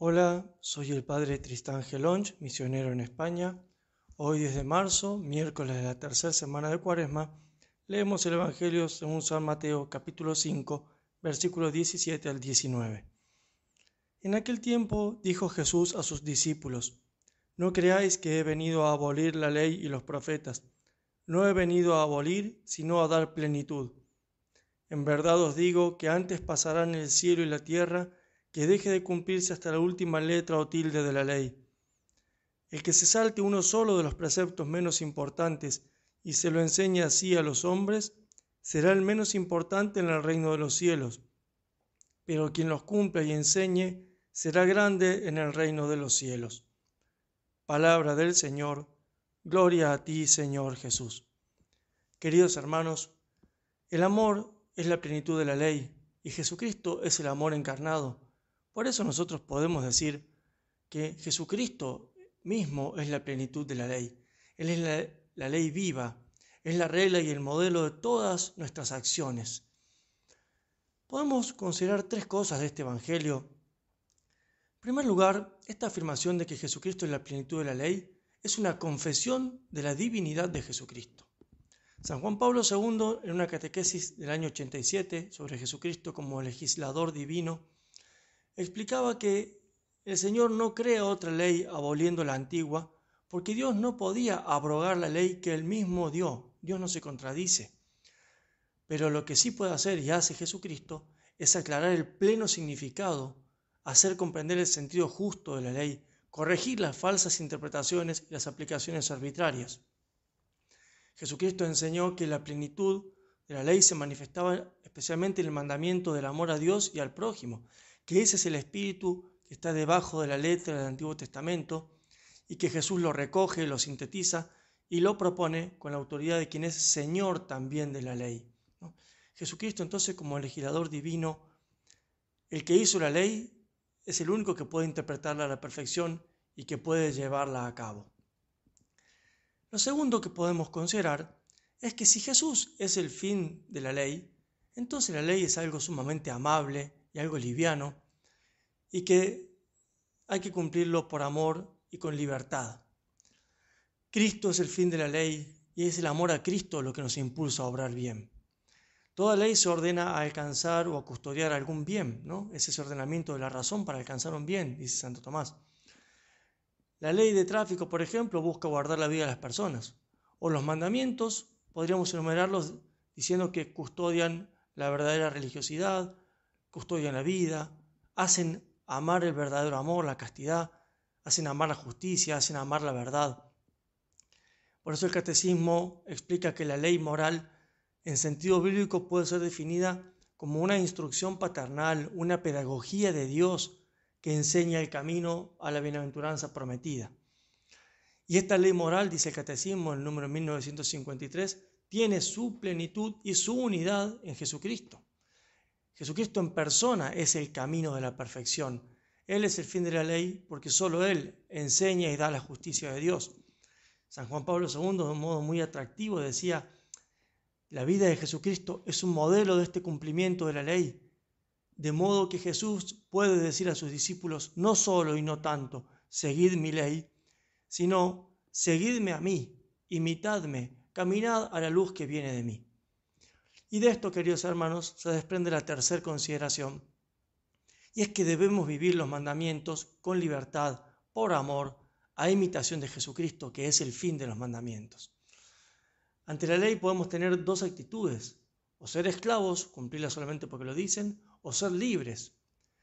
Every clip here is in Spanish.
Hola, soy el padre Tristán Gelonch, misionero en España. Hoy desde marzo, miércoles de la tercera semana de Cuaresma, leemos el Evangelio según San Mateo capítulo 5, versículos 17 al 19. En aquel tiempo dijo Jesús a sus discípulos, No creáis que he venido a abolir la ley y los profetas. No he venido a abolir, sino a dar plenitud. En verdad os digo que antes pasarán el cielo y la tierra, que deje de cumplirse hasta la última letra o tilde de la ley. El que se salte uno solo de los preceptos menos importantes y se lo enseñe así a los hombres, será el menos importante en el reino de los cielos, pero quien los cumpla y enseñe será grande en el reino de los cielos. Palabra del Señor, gloria a ti Señor Jesús. Queridos hermanos, el amor es la plenitud de la ley y Jesucristo es el amor encarnado. Por eso nosotros podemos decir que Jesucristo mismo es la plenitud de la ley. Él es la, ley viva, es la regla y el modelo de todas nuestras acciones. Podemos considerar tres cosas de este Evangelio. En primer lugar, esta afirmación de que Jesucristo es la plenitud de la ley es una confesión de la divinidad de Jesucristo. San Juan Pablo II, en una catequesis del año 87 sobre Jesucristo como legislador divino, explicaba que el Señor no crea otra ley aboliendo la antigua, porque Dios no podía abrogar la ley que él mismo dio. Dios no se contradice. Pero lo que sí puede hacer y hace Jesucristo es aclarar el pleno significado, hacer comprender el sentido justo de la ley, corregir las falsas interpretaciones y las aplicaciones arbitrarias. Jesucristo enseñó que la plenitud de la ley se manifestaba especialmente en el mandamiento del amor a Dios y al prójimo, que ese es el espíritu que está debajo de la letra del Antiguo Testamento y que Jesús lo recoge, lo sintetiza y lo propone con la autoridad de quien es Señor también de la ley. Jesucristo entonces como legislador divino, el que hizo la ley es el único que puede interpretarla a la perfección y que puede llevarla a cabo. Lo segundo que podemos considerar es que si Jesús es el fin de la ley, entonces la ley es algo sumamente amable y algo liviano y que hay que cumplirlo por amor y con libertad. Cristo es el fin de la ley y es el amor a Cristo lo que nos impulsa a obrar bien. Toda ley se ordena a alcanzar o a custodiar algún bien, ¿no? Es ese ordenamiento de la razón para alcanzar un bien, dice Santo Tomás. La ley de tráfico, por ejemplo, busca guardar la vida de las personas. O los mandamientos, podríamos enumerarlos diciendo que custodian la verdadera religiosidad, custodian la vida, hacen amar el verdadero amor, la castidad, hacen amar la justicia, hacen amar la verdad. Por eso el catecismo explica que la ley moral en sentido bíblico puede ser definida como una instrucción paternal, una pedagogía de Dios que enseña el camino a la bienaventuranza prometida. Y esta ley moral, dice el catecismo en el número 1953, tiene su plenitud y su unidad en Jesucristo. Jesucristo en persona es el camino de la perfección. Él es el fin de la ley porque solo Él enseña y da la justicia de Dios. San Juan Pablo II, de un modo muy atractivo, decía, la vida de Jesucristo es un modelo de este cumplimiento de la ley, de modo que Jesús puede decir a sus discípulos, no solo y no tanto, seguid mi ley, sino, seguidme a mí, imitadme, caminad a la luz que viene de mí. Y de esto, queridos hermanos, se desprende la tercera consideración. Y es que debemos vivir los mandamientos con libertad, por amor, a imitación de Jesucristo, que es el fin de los mandamientos. Ante la ley podemos tener dos actitudes, o ser esclavos, cumplirla solamente porque lo dicen, o ser libres.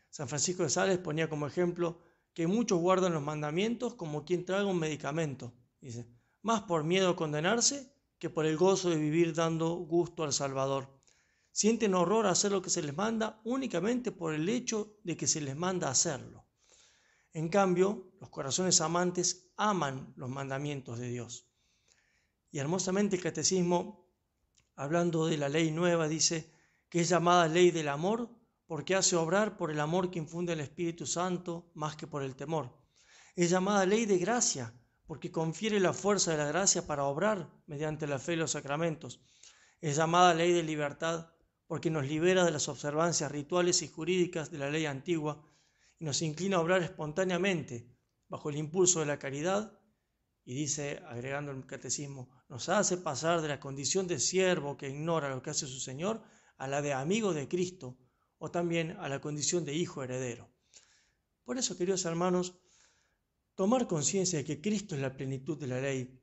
San Francisco de Sales ponía como ejemplo que muchos guardan los mandamientos como quien traga un medicamento, dice, más por miedo a condenarse que por el gozo de vivir dando gusto al Salvador. Sienten horror hacer lo que se les manda únicamente por el hecho de que se les manda hacerlo. En cambio, los corazones amantes aman los mandamientos de Dios. Y hermosamente el catecismo, hablando de la ley nueva, dice que es llamada ley del amor porque hace obrar por el amor que infunde el Espíritu Santo más que por el temor. Es llamada ley de gracia porque confiere la fuerza de la gracia para obrar mediante la fe y los sacramentos. Es llamada ley de libertad porque nos libera de las observancias rituales y jurídicas de la ley antigua y nos inclina a obrar espontáneamente bajo el impulso de la caridad y dice, agregando el catecismo, nos hace pasar de la condición de siervo que ignora lo que hace su Señor a la de amigo de Cristo o también a la condición de hijo heredero. Por eso, queridos hermanos, tomar conciencia de que Cristo es la plenitud de la ley,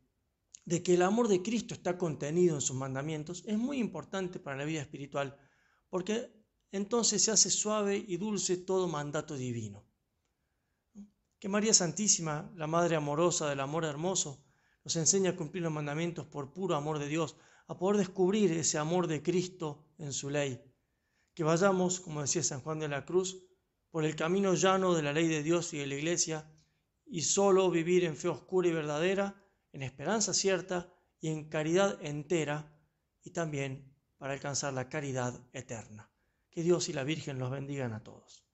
de que el amor de Cristo está contenido en sus mandamientos, es muy importante para la vida espiritual, porque entonces se hace suave y dulce todo mandato divino. Que María Santísima, la Madre amorosa del amor hermoso, nos enseña a cumplir los mandamientos por puro amor de Dios, a poder descubrir ese amor de Cristo en su ley. Que vayamos, como decía San Juan de la Cruz, por el camino llano de la ley de Dios y de la Iglesia, y solo vivir en fe oscura y verdadera, en esperanza cierta y en caridad entera, y también para alcanzar la caridad eterna. Que Dios y la Virgen los bendigan a todos.